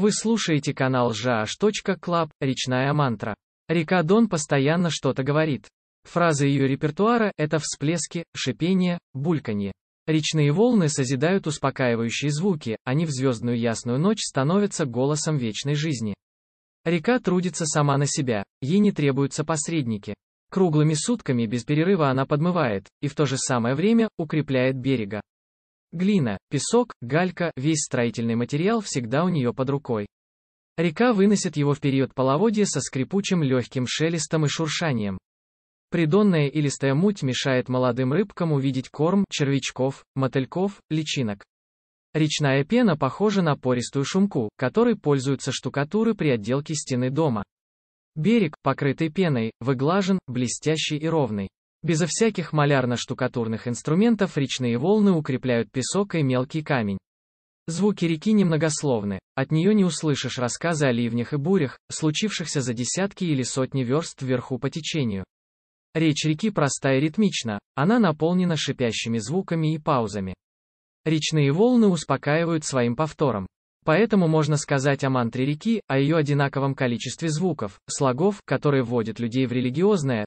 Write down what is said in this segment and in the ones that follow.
Вы слушаете канал jash.club, речная мантра. Река Дон постоянно что-то говорит. Фразы ее репертуара – это всплески, шипение, бульканье. Речные волны созидают успокаивающие звуки, они в звездную ясную ночь становятся голосом вечной жизни. Река трудится сама на себя, ей не требуются посредники. Круглыми сутками без перерыва она подмывает, и в то же самое время, укрепляет берега. Глина, песок, галька, весь строительный материал всегда у нее под рукой. Река выносит его в период половодья со скрипучим легким шелестом и шуршанием. Придонная и листая муть мешает молодым рыбкам увидеть корм, червячков, мотыльков, личинок. Речная пена похожа на пористую шумку, которой пользуются штукатуры при отделке стены дома. Берег, покрытый пеной, выглажен, блестящий и ровный. Безо всяких малярно-штукатурных инструментов речные волны укрепляют песок и мелкий камень. Звуки реки немногословны, от нее не услышишь рассказы о ливнях и бурях, случившихся за десятки или сотни верст вверху по течению. Речь реки проста и ритмична, она наполнена шипящими звуками и паузами. Речные волны успокаивают своим повтором. Поэтому можно сказать о мантре реки, о ее одинаковом количестве звуков, слогов, которые вводят людей в религиозное,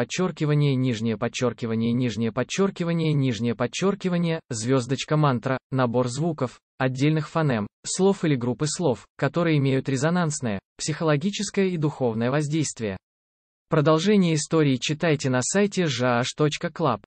подчеркивание, нижнее подчеркивание, нижнее подчеркивание, нижнее подчеркивание, звездочка мантра, набор звуков, отдельных фонем, слов или группы слов, которые имеют резонансное, психологическое и духовное воздействие. Продолжение истории читайте на сайте jaash.club.